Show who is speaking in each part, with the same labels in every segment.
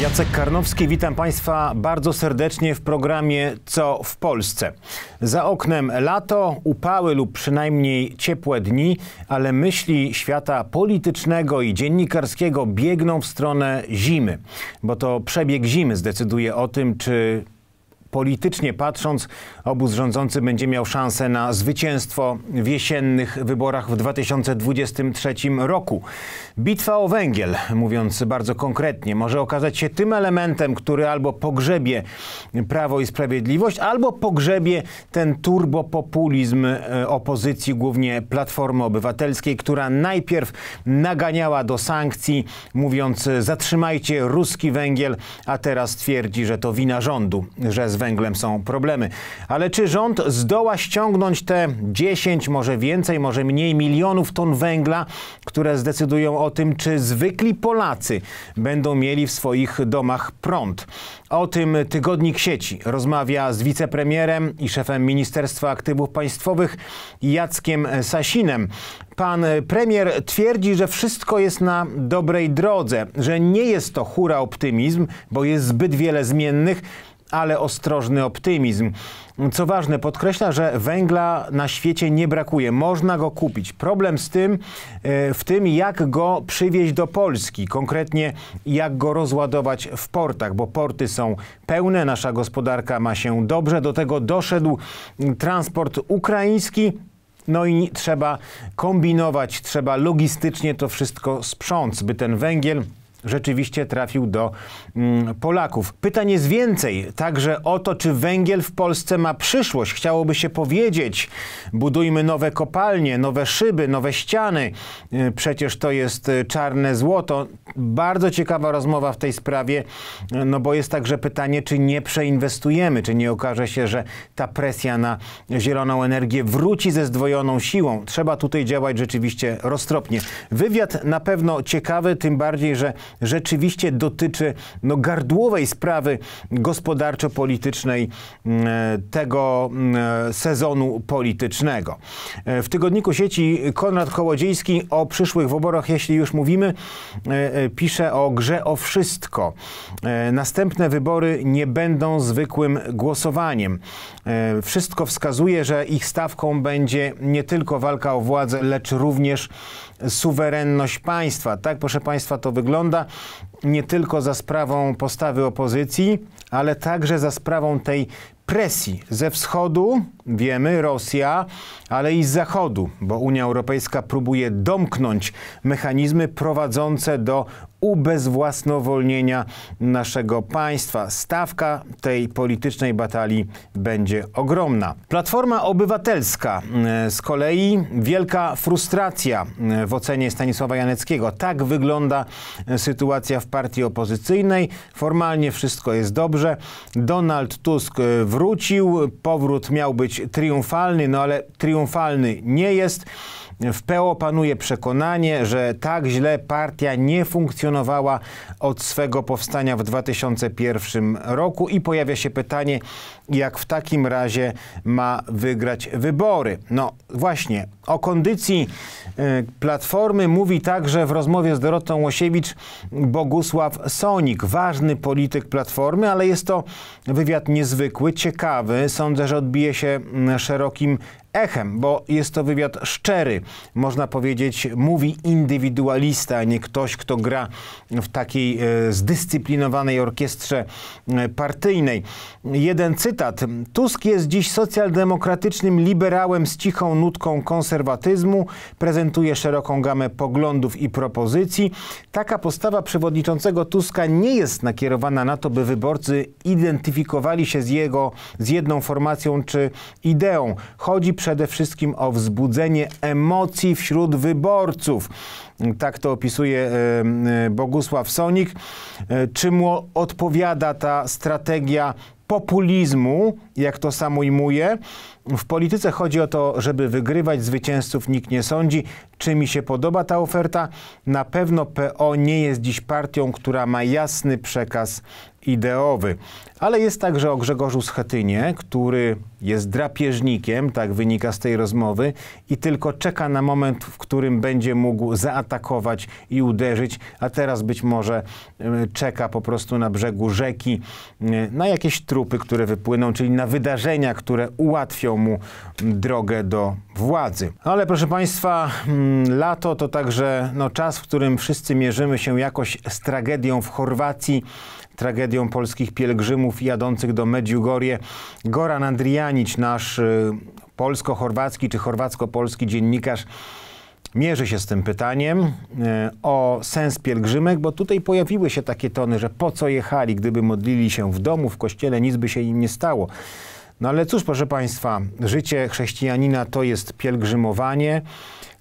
Speaker 1: Jacek Karnowski, witam Państwa bardzo serdecznie w programie Co w Polsce. Za oknem lato, upały lub przynajmniej ciepłe dni, ale myśli świata politycznego i dziennikarskiego biegną w stronę zimy, bo to przebieg zimy zdecyduje o tym, czy politycznie patrząc, obóz rządzący będzie miał szansę na zwycięstwo w jesiennych wyborach w 2023 roku. Bitwa o węgiel, mówiąc bardzo konkretnie, może okazać się tym elementem, który albo pogrzebie Prawo i Sprawiedliwość, albo pogrzebie ten turbopopulizm e, opozycji, głównie Platformy Obywatelskiej, która najpierw naganiała do sankcji, mówiąc zatrzymajcie ruski węgiel, a teraz twierdzi, że to wina rządu, że z węglem są problemy. Ale czy rząd zdoła ściągnąć te 10, może więcej, może mniej milionów ton węgla, które zdecydują o tym, czy zwykli Polacy będą mieli w swoich domach prąd? O tym tygodnik sieci rozmawia z wicepremierem i szefem Ministerstwa Aktywów Państwowych Jackiem Sasinem. Pan premier twierdzi, że wszystko jest na dobrej drodze, że nie jest to hura optymizm, bo jest zbyt wiele zmiennych, ale ostrożny optymizm. Co ważne, podkreśla, że węgla na świecie nie brakuje. Można go kupić. Problem z tym, e, w tym jak go przywieźć do Polski, konkretnie jak go rozładować w portach, bo porty są pełne, nasza gospodarka ma się dobrze. Do tego doszedł transport ukraiński. No i trzeba kombinować, trzeba logistycznie to wszystko sprząc, by ten węgiel rzeczywiście trafił do mm, Polaków. Pytań jest więcej, także o to, czy węgiel w Polsce ma przyszłość. Chciałoby się powiedzieć, budujmy nowe kopalnie, nowe szyby, nowe ściany. Y, przecież to jest y, czarne złoto. Bardzo ciekawa rozmowa w tej sprawie, y, no bo jest także pytanie, czy nie przeinwestujemy, czy nie okaże się, że ta presja na zieloną energię wróci ze zdwojoną siłą. Trzeba tutaj działać rzeczywiście roztropnie. Wywiad na pewno ciekawy, tym bardziej, że rzeczywiście dotyczy no, gardłowej sprawy gospodarczo-politycznej mm, tego mm, sezonu politycznego. E, w tygodniku sieci Konrad Kołodziejski o przyszłych wyborach, jeśli już mówimy, e, e, pisze o grze o wszystko. Następne wybory nie będą zwykłym głosowaniem. Wszystko wskazuje, że ich stawką będzie nie tylko walka o władzę, lecz również suwerenność państwa. Tak, proszę państwa, to wygląda nie tylko za sprawą postawy opozycji, ale także za sprawą tej presji ze wschodu, wiemy, Rosja, ale i z Zachodu, bo Unia Europejska próbuje domknąć mechanizmy prowadzące do ubezwłasnowolnienia naszego państwa. Stawka tej politycznej batalii będzie ogromna. Platforma Obywatelska e, z kolei wielka frustracja e, w ocenie Stanisława Janeckiego. Tak wygląda e, sytuacja w partii opozycyjnej. Formalnie wszystko jest dobrze. Donald Tusk wrócił. Powrót miał być być triumfalny, no ale triumfalny nie jest. W PO panuje przekonanie, że tak źle partia nie funkcjonowała od swego powstania w 2001 roku i pojawia się pytanie, jak w takim razie ma wygrać wybory. No właśnie, o kondycji y, Platformy mówi także w rozmowie z Dorotą Łosiewicz Bogusław Sonik, ważny polityk Platformy, ale jest to wywiad niezwykły, ciekawy. Sądzę, że odbije się mm, szerokim echem, bo jest to wywiad szczery. Można powiedzieć, mówi indywidualista, a nie ktoś, kto gra w takiej e, zdyscyplinowanej orkiestrze e, partyjnej. Jeden cytat. Tusk jest dziś socjaldemokratycznym liberałem z cichą nutką konserwatyzmu, prezentuje szeroką gamę poglądów i propozycji. Taka postawa przewodniczącego Tuska nie jest nakierowana na to, by wyborcy identyfikowali się z jego, z jedną formacją czy ideą. Chodzi przede wszystkim o wzbudzenie emocji wśród wyborców. Tak to opisuje e, e, Bogusław Sonik. E, czym mu odpowiada ta strategia populizmu, jak to sam ujmuje? W polityce chodzi o to, żeby wygrywać zwycięzców nikt nie sądzi. Czy mi się podoba ta oferta? Na pewno PO nie jest dziś partią, która ma jasny przekaz ideowy. Ale jest także o Grzegorzu Schetynie, który jest drapieżnikiem, tak wynika z tej rozmowy, i tylko czeka na moment, w którym będzie mógł zaatakować i uderzyć, a teraz być może y, czeka po prostu na brzegu rzeki y, na jakieś trupy, które wypłyną, czyli na wydarzenia, które ułatwią mu drogę do władzy. No ale proszę Państwa, mm, lato to także no, czas, w którym wszyscy mierzymy się jakoś z tragedią w Chorwacji tragedią polskich pielgrzymów jadących do Medjugorje. Goran Andrianić, nasz y, polsko-chorwacki czy chorwacko-polski dziennikarz, mierzy się z tym pytaniem y, o sens pielgrzymek, bo tutaj pojawiły się takie tony, że po co jechali, gdyby modlili się w domu, w kościele, nic by się im nie stało. No ale cóż, proszę Państwa, życie chrześcijanina to jest pielgrzymowanie.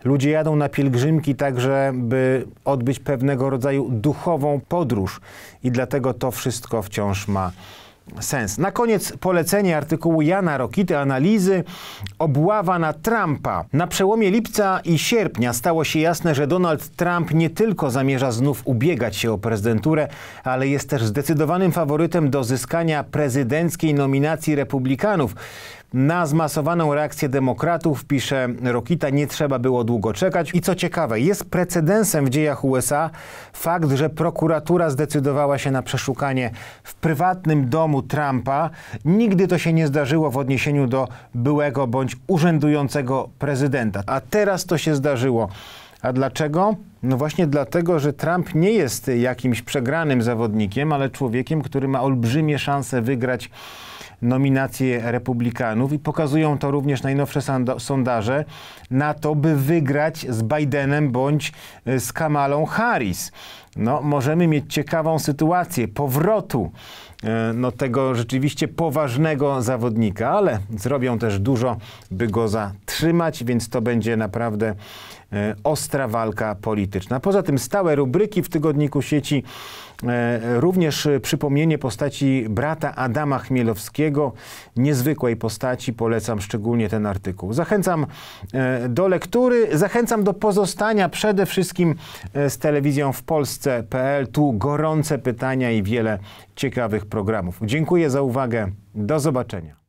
Speaker 1: Ludzie jadą na pielgrzymki także, by odbyć pewnego rodzaju duchową podróż i dlatego to wszystko wciąż ma sens. Na koniec polecenie artykułu Jana Rokity, analizy obława na Trumpa. Na przełomie lipca i sierpnia stało się jasne, że Donald Trump nie tylko zamierza znów ubiegać się o prezydenturę, ale jest też zdecydowanym faworytem do zyskania prezydenckiej nominacji republikanów. Na zmasowaną reakcję demokratów, pisze Rokita, nie trzeba było długo czekać. I co ciekawe, jest precedensem w dziejach USA fakt, że prokuratura zdecydowała się na przeszukanie w prywatnym domu Trumpa. Nigdy to się nie zdarzyło w odniesieniu do byłego bądź urzędującego prezydenta. A teraz to się zdarzyło. A dlaczego? No właśnie dlatego, że Trump nie jest jakimś przegranym zawodnikiem, ale człowiekiem, który ma olbrzymie szanse wygrać nominację republikanów i pokazują to również najnowsze sondaże na to, by wygrać z Bidenem bądź y, z Kamalą Harris. No, możemy mieć ciekawą sytuację powrotu y, no, tego rzeczywiście poważnego zawodnika, ale zrobią też dużo, by go zatrzymać, więc to będzie naprawdę E, ostra walka polityczna. Poza tym stałe rubryki w tygodniku sieci, e, również e, przypomnienie postaci brata Adama Chmielowskiego, niezwykłej postaci, polecam szczególnie ten artykuł. Zachęcam do lektury, zachęcam do pozostania przede wszystkim z telewizją w Polsce.pl. Tu gorące pytania i wiele ciekawych programów. Dziękuję za uwagę. Do zobaczenia.